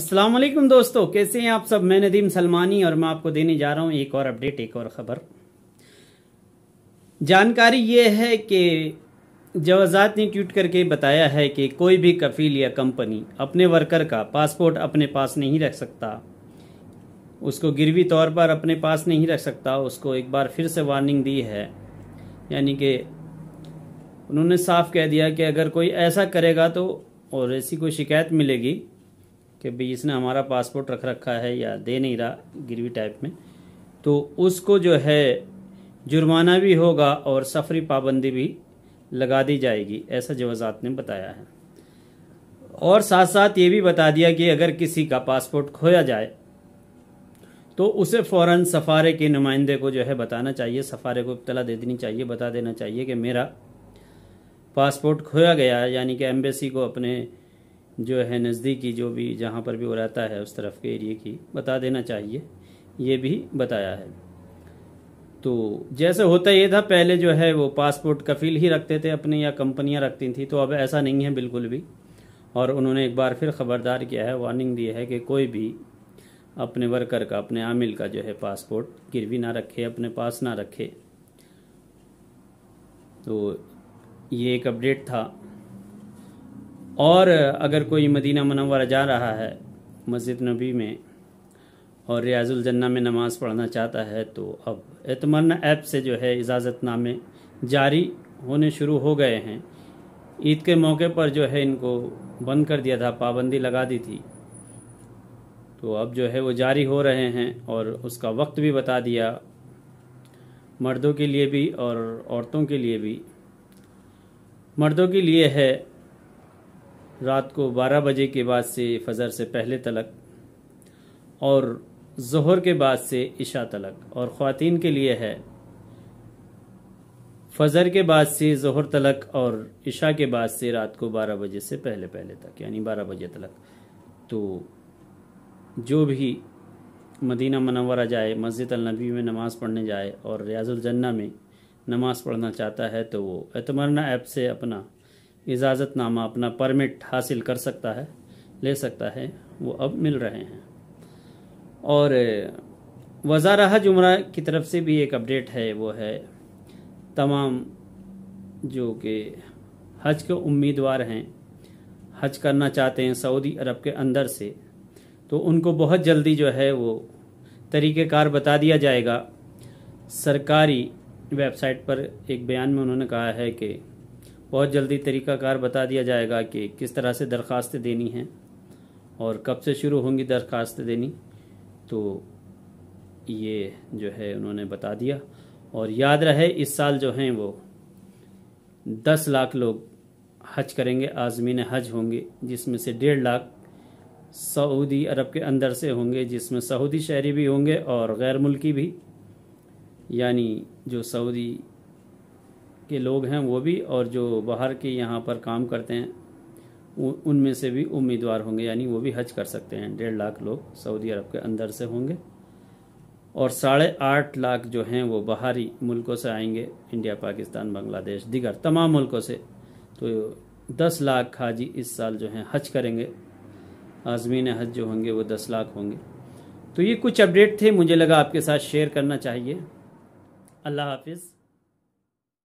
अस्सलाम वालेकुम दोस्तों कैसे हैं आप सब मैं नदीम सलमानी और मैं आपको देने जा रहा हूं एक और अपडेट एक और ख़बर जानकारी ये है कि जवाजात ने ट्वीट करके बताया है कि कोई भी कफील या कंपनी अपने वर्कर का पासपोर्ट अपने पास नहीं रख सकता उसको गिरवी तौर पर अपने पास नहीं रख सकता उसको एक बार फिर से वार्निंग दी है यानी कि उन्होंने साफ कह दिया कि अगर कोई ऐसा करेगा तो और ऐसी कोई शिकायत मिलेगी कि भाई इसने हमारा पासपोर्ट रख रखा है या दे नहीं रहा गिरवी टाइप में तो उसको जो है जुर्माना भी होगा और सफरी पाबंदी भी लगा दी जाएगी ऐसा जवाजात ने बताया है और साथ साथ ये भी बता दिया कि अगर किसी का पासपोर्ट खोया जाए तो उसे फ़ौर सफ़ारे के नुमाइंदे को जो है बताना चाहिए सफ़ारे को इतला दे देनी चाहिए बता देना चाहिए कि मेरा पासपोर्ट खोया गया यानी कि एम्बेसी को अपने जो है नज़दीकी जो भी जहाँ पर भी वो रहता है उस तरफ के एरिए की बता देना चाहिए ये भी बताया है तो जैसे होता ये था पहले जो है वो पासपोर्ट कफील ही रखते थे अपने या कंपनियां रखती थी तो अब ऐसा नहीं है बिल्कुल भी और उन्होंने एक बार फिर ख़बरदार किया है वार्निंग दी है कि कोई भी अपने वर्कर का अपने आमिल का जो है पासपोर्ट गिरवी ना रखे अपने पास ना रखे तो ये एक अपडेट था और अगर कोई मदीना मनवर जा रहा है मस्जिद नबी में और रियाजुल जन्ना में नमाज़ पढ़ना चाहता है तो अब एतमरना ऐप से जो है इजाज़त नामे जारी होने शुरू हो गए हैं ईद के मौके पर जो है इनको बंद कर दिया था पाबंदी लगा दी थी तो अब जो है वो जारी हो रहे हैं और उसका वक्त भी बता दिया मर्दों के लिए भी और औरतों के लिए भी मर्दों के लिए है रात को 12 बजे के बाद से फजर से पहले तलक और जहर के बाद से इशा तलक और ख़वान के लिए है फजर के बाद से जहर तलक और इशा के बाद से रात को 12 बजे से पहले पहले तक यानी 12 बजे तलक तो जो भी मदीना मनवरा जाए मस्जिद अलनबी में नमाज़ पढ़ने जाए और जन्ना में नमाज़ पढ़ना चाहता है तो वो एतमरना ऐप से अपना इजाज़तनामा अपना परमिट हासिल कर सकता है ले सकता है वो अब मिल रहे हैं और वजारा हज उम्र की तरफ से भी एक अपडेट है वो है तमाम जो कि हज के उम्मीदवार हैं हज करना चाहते हैं सऊदी अरब के अंदर से तो उनको बहुत जल्दी जो है वो तरीक़ेकार बता दिया जाएगा सरकारी वेबसाइट पर एक बयान में उन्होंने कहा है कि बहुत जल्दी तरीकाकार बता दिया जाएगा कि किस तरह से दरख्वास्त देनी है और कब से शुरू होंगी दरख्वास्त देनी तो ये जो है उन्होंने बता दिया और याद रहे इस साल जो हैं वो दस लाख लोग हज करेंगे आज़मीन हज होंगे जिसमें से डेढ़ लाख सऊदी अरब के अंदर से होंगे जिसमें सऊदी शहरी भी होंगे और गैर मुल्की भी यानी जो सऊदी के लोग हैं वो भी और जो बाहर के यहाँ पर काम करते हैं उनमें से भी उम्मीदवार होंगे यानी वो भी हज कर सकते हैं डेढ़ लाख लोग सऊदी अरब के अंदर से होंगे और साढ़े आठ लाख जो हैं वो बाहरी मुल्कों से आएंगे इंडिया पाकिस्तान बांग्लादेश दिगर तमाम मुल्कों से तो दस लाख हाजी इस साल जो हैं हज करेंगे आजमीन हज जो होंगे वो दस लाख होंगे तो ये कुछ अपडेट थे मुझे लगा आपके साथ शेयर करना चाहिए अल्लाह हाफिज़